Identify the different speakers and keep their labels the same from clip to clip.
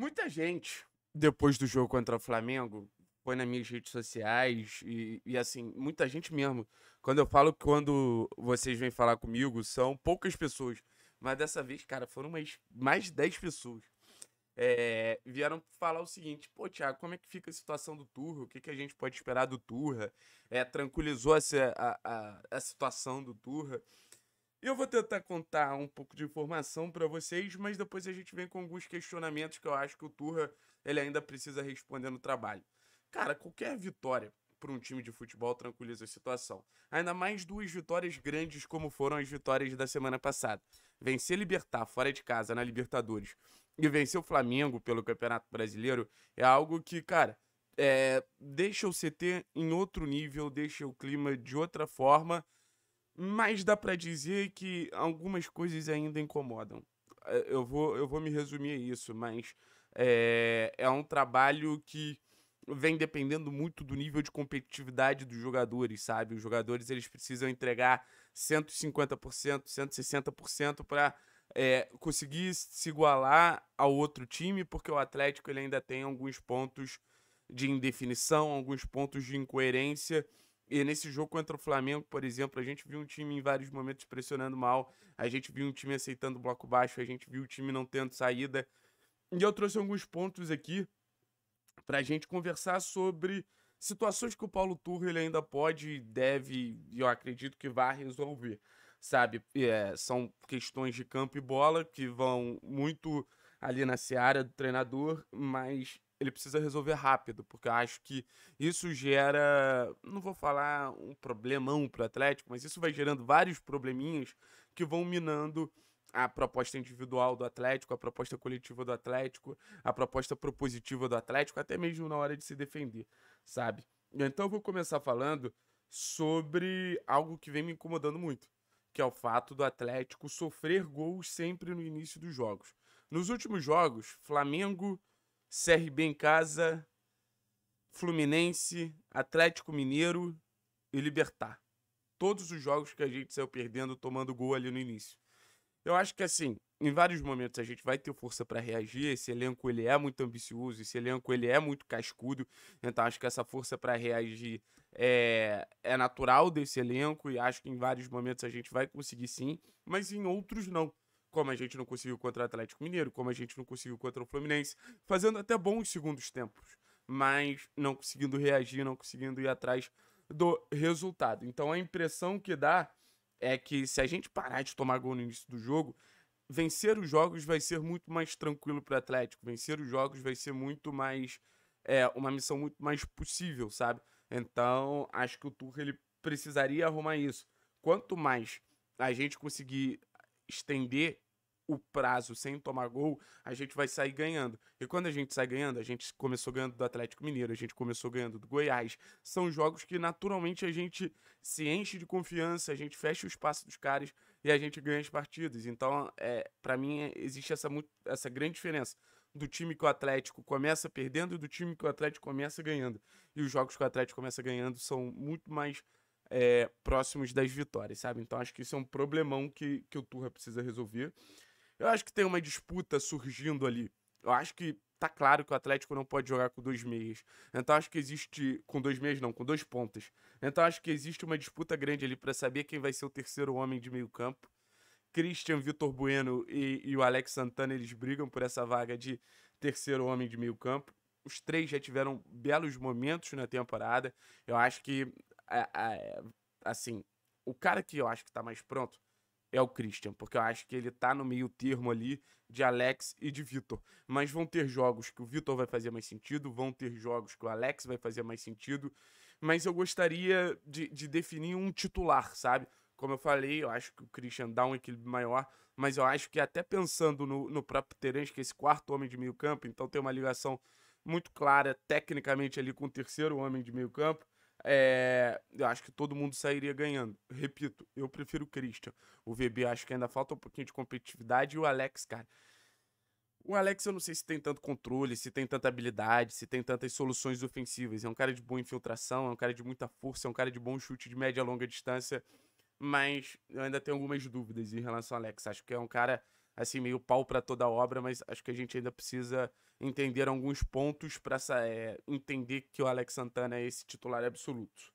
Speaker 1: Muita gente, depois do jogo contra o Flamengo, põe nas minhas redes sociais e, e assim, muita gente mesmo. Quando eu falo quando vocês vêm falar comigo, são poucas pessoas. Mas dessa vez, cara, foram umas, mais de 10 pessoas. É, vieram falar o seguinte: pô, Thiago, como é que fica a situação do Turra? O que, que a gente pode esperar do Turra? É, tranquilizou a, a, a, a situação do Turra? Eu vou tentar contar um pouco de informação para vocês, mas depois a gente vem com alguns questionamentos que eu acho que o Turra ele ainda precisa responder no trabalho. Cara, qualquer vitória para um time de futebol tranquiliza a situação. Ainda mais duas vitórias grandes como foram as vitórias da semana passada. Vencer Libertar fora de casa na Libertadores e vencer o Flamengo pelo Campeonato Brasileiro é algo que, cara, é, deixa o CT em outro nível, deixa o clima de outra forma mas dá para dizer que algumas coisas ainda incomodam. É, eu vou, eu vou me resumir a isso, mas é, é um trabalho que vem dependendo muito do nível de competitividade dos jogadores, sabe? Os jogadores eles precisam entregar 150%, 160% para é, conseguir se igualar ao outro time, porque o Atlético ele ainda tem alguns pontos de indefinição, alguns pontos de incoerência e nesse jogo contra o Flamengo, por exemplo, a gente viu um time em vários momentos pressionando mal, a gente viu um time aceitando bloco baixo, a gente viu o time não tendo saída. E eu trouxe alguns pontos aqui para a gente conversar sobre situações que o Paulo Turro ele ainda pode, deve e eu acredito que vai resolver, sabe? É, são questões de campo e bola que vão muito ali na seara do treinador, mas ele precisa resolver rápido, porque eu acho que isso gera, não vou falar um problemão para o Atlético, mas isso vai gerando vários probleminhas que vão minando a proposta individual do Atlético, a proposta coletiva do Atlético, a proposta propositiva do Atlético, até mesmo na hora de se defender, sabe? Então eu vou começar falando sobre algo que vem me incomodando muito, que é o fato do Atlético sofrer gols sempre no início dos jogos. Nos últimos jogos, Flamengo, CRB em casa, Fluminense, Atlético Mineiro e Libertar. Todos os jogos que a gente saiu perdendo, tomando gol ali no início. Eu acho que assim, em vários momentos a gente vai ter força para reagir. Esse elenco ele é muito ambicioso, esse elenco ele é muito cascudo. Então acho que essa força para reagir é, é natural desse elenco e acho que em vários momentos a gente vai conseguir sim, mas em outros não como a gente não conseguiu contra o Atlético Mineiro, como a gente não conseguiu contra o Fluminense, fazendo até bons segundos tempos, mas não conseguindo reagir, não conseguindo ir atrás do resultado. Então a impressão que dá é que se a gente parar de tomar gol no início do jogo, vencer os jogos vai ser muito mais tranquilo para o Atlético, vencer os jogos vai ser muito mais é uma missão muito mais possível, sabe? Então, acho que o Tuchel ele precisaria arrumar isso. Quanto mais a gente conseguir estender o prazo sem tomar gol, a gente vai sair ganhando. E quando a gente sai ganhando, a gente começou ganhando do Atlético Mineiro, a gente começou ganhando do Goiás. São jogos que naturalmente a gente se enche de confiança, a gente fecha o espaço dos caras e a gente ganha as partidas. Então, é, para mim, é, existe essa, essa grande diferença do time que o Atlético começa perdendo e do time que o Atlético começa ganhando. E os jogos que o Atlético começa ganhando são muito mais é, próximos das vitórias, sabe? Então acho que isso é um problemão que, que o Turra precisa resolver. Eu acho que tem uma disputa surgindo ali. Eu acho que tá claro que o Atlético não pode jogar com dois meias. Então acho que existe. Com dois meias, não, com dois pontas. Então acho que existe uma disputa grande ali para saber quem vai ser o terceiro homem de meio campo. Christian, Vitor Bueno e, e o Alex Santana, eles brigam por essa vaga de terceiro homem de meio campo os três já tiveram belos momentos na temporada. Eu acho que assim, o cara que eu acho que tá mais pronto é o Christian, porque eu acho que ele tá no meio termo ali de Alex e de Vitor. Mas vão ter jogos que o Vitor vai fazer mais sentido, vão ter jogos que o Alex vai fazer mais sentido. Mas eu gostaria de, de definir um titular, sabe? Como eu falei, eu acho que o Christian dá um equilíbrio maior, mas eu acho que até pensando no, no próprio Terence, que é esse quarto homem de meio campo, então tem uma ligação muito clara tecnicamente ali com o terceiro homem de meio campo. É, eu acho que todo mundo sairia ganhando. Repito, eu prefiro o Christian. O VB acho que ainda falta um pouquinho de competitividade. E o Alex, cara. O Alex, eu não sei se tem tanto controle, se tem tanta habilidade, se tem tantas soluções ofensivas. É um cara de boa infiltração, é um cara de muita força, é um cara de bom chute de média a longa distância. Mas eu ainda tenho algumas dúvidas em relação ao Alex. Acho que é um cara, assim, meio pau para toda obra, mas acho que a gente ainda precisa entender alguns pontos para é, entender que o Alex Santana é esse titular absoluto.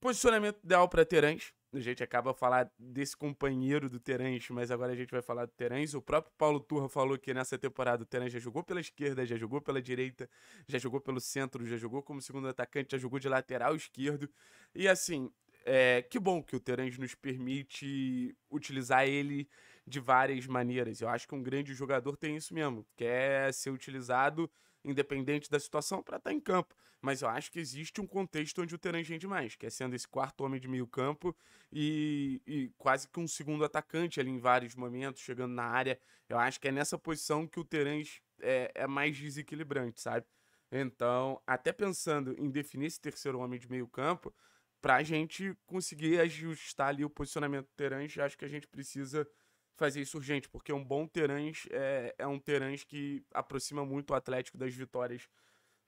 Speaker 1: Posicionamento ideal para Terãs. A gente acaba falar desse companheiro do Terãs, mas agora a gente vai falar do Terãs. O próprio Paulo Turra falou que nessa temporada o Terãs já jogou pela esquerda, já jogou pela direita, já jogou pelo centro, já jogou como segundo atacante, já jogou de lateral esquerdo. E assim, é, que bom que o Terãs nos permite utilizar ele de várias maneiras. Eu acho que um grande jogador tem isso mesmo, quer ser utilizado independente da situação para estar tá em campo. Mas eu acho que existe um contexto onde o Teran rende mais, que é sendo esse quarto homem de meio campo e, e quase que um segundo atacante ali em vários momentos, chegando na área. Eu acho que é nessa posição que o Teran é, é mais desequilibrante, sabe? Então, até pensando em definir esse terceiro homem de meio campo, para a gente conseguir ajustar ali o posicionamento do Terence, acho que a gente precisa fazer isso urgente, porque um bom Terãs é, é um Terãs que aproxima muito o Atlético das vitórias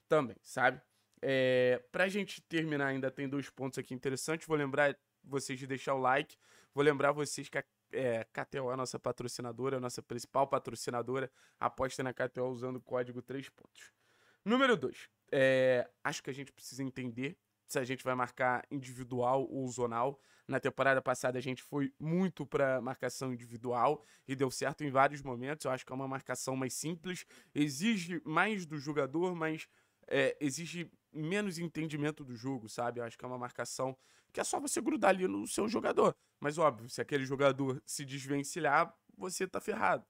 Speaker 1: também, sabe? É, pra gente terminar, ainda tem dois pontos aqui interessantes. Vou lembrar vocês de deixar o like. Vou lembrar vocês que a é, KTO é a nossa patrocinadora, a nossa principal patrocinadora. Aposta na KTO usando o código 3 pontos. Número 2. É, acho que a gente precisa entender se a gente vai marcar individual ou zonal. Na temporada passada a gente foi muito para marcação individual e deu certo em vários momentos. Eu acho que é uma marcação mais simples, exige mais do jogador, mas é, exige menos entendimento do jogo, sabe? Eu acho que é uma marcação que é só você grudar ali no seu jogador. Mas óbvio, se aquele jogador se desvencilhar, você tá ferrado.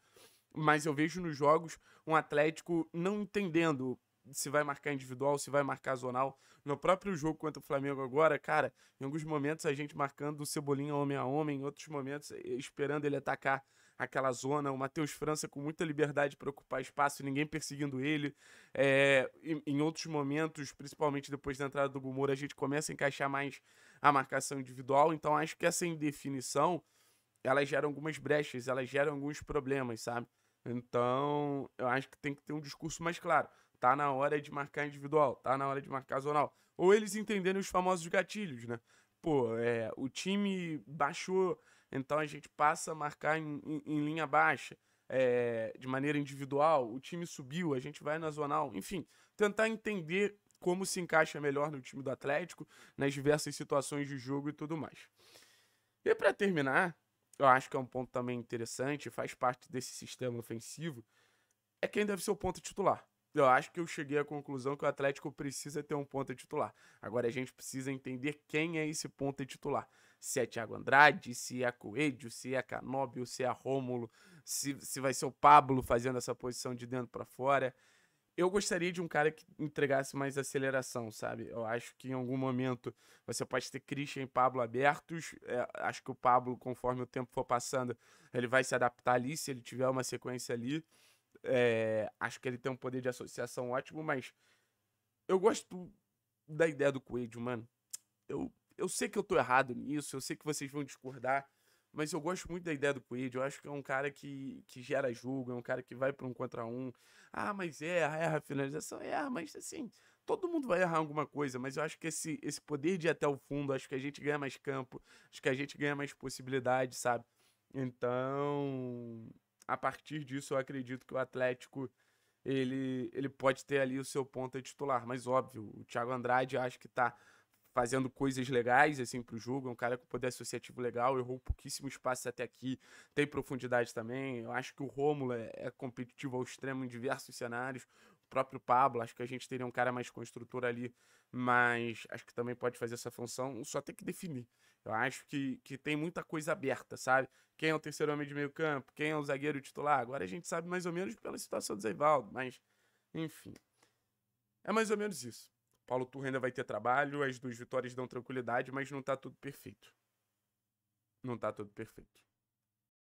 Speaker 1: Mas eu vejo nos jogos um Atlético não entendendo se vai marcar individual, se vai marcar zonal. No próprio jogo contra o Flamengo agora, cara, em alguns momentos a gente marcando o Cebolinha homem a homem, em outros momentos eh, esperando ele atacar aquela zona, o Matheus França com muita liberdade para ocupar espaço, ninguém perseguindo ele. É, em, em, outros momentos, principalmente depois da entrada do Gumor, a gente começa a encaixar mais a marcação individual. Então acho que essa indefinição, ela gera algumas brechas, ela gera alguns problemas, sabe? Então, eu acho que tem que ter um discurso mais claro tá na hora de marcar individual, tá na hora de marcar zonal. Ou eles entenderem os famosos gatilhos, né? Pô, é, o time baixou, então a gente passa a marcar em, em, em linha baixa, é, de maneira individual. O time subiu, a gente vai na zonal. Enfim, tentar entender como se encaixa melhor no time do Atlético, nas diversas situações de jogo e tudo mais. E para terminar, eu acho que é um ponto também interessante, faz parte desse sistema ofensivo, é quem deve ser o ponto titular eu acho que eu cheguei à conclusão que o Atlético precisa ter um ponta titular. Agora a gente precisa entender quem é esse ponta titular. Se é Thiago Andrade, se é Coelho, se é Canóbio, se é Rômulo, se, se vai ser o Pablo fazendo essa posição de dentro para fora. Eu gostaria de um cara que entregasse mais aceleração, sabe? Eu acho que em algum momento você pode ter Christian e Pablo abertos. É, acho que o Pablo, conforme o tempo for passando, ele vai se adaptar ali, se ele tiver uma sequência ali. É, acho que ele tem um poder de associação ótimo, mas eu gosto da ideia do Coelho, mano. Eu, eu sei que eu tô errado nisso, eu sei que vocês vão discordar, mas eu gosto muito da ideia do Coelho. Eu acho que é um cara que, que gera jogo, é um cara que vai para um contra um. Ah, mas erra, erra a finalização, erra, mas assim, todo mundo vai errar alguma coisa, mas eu acho que esse, esse poder de ir até o fundo, acho que a gente ganha mais campo, acho que a gente ganha mais possibilidade, sabe? Então, a partir disso eu acredito que o Atlético ele, ele pode ter ali o seu de titular. Mas óbvio, o Thiago Andrade acho que está fazendo coisas legais assim para o jogo, é um cara com poder associativo legal, errou pouquíssimo espaço até aqui, tem profundidade também. Eu acho que o Rômulo é, é, competitivo ao extremo em diversos cenários. O próprio Pablo, acho que a gente teria um cara mais construtor ali, mas acho que também pode fazer essa função, só tem que definir. Eu acho que, que tem muita coisa aberta, sabe? Quem é o terceiro homem de meio campo, quem é o zagueiro titular. Agora a gente sabe mais ou menos pela situação do Zeivaldo, mas enfim. É mais ou menos isso. Paulo Turra ainda vai ter trabalho, as duas vitórias dão tranquilidade, mas não tá tudo perfeito. Não tá tudo perfeito.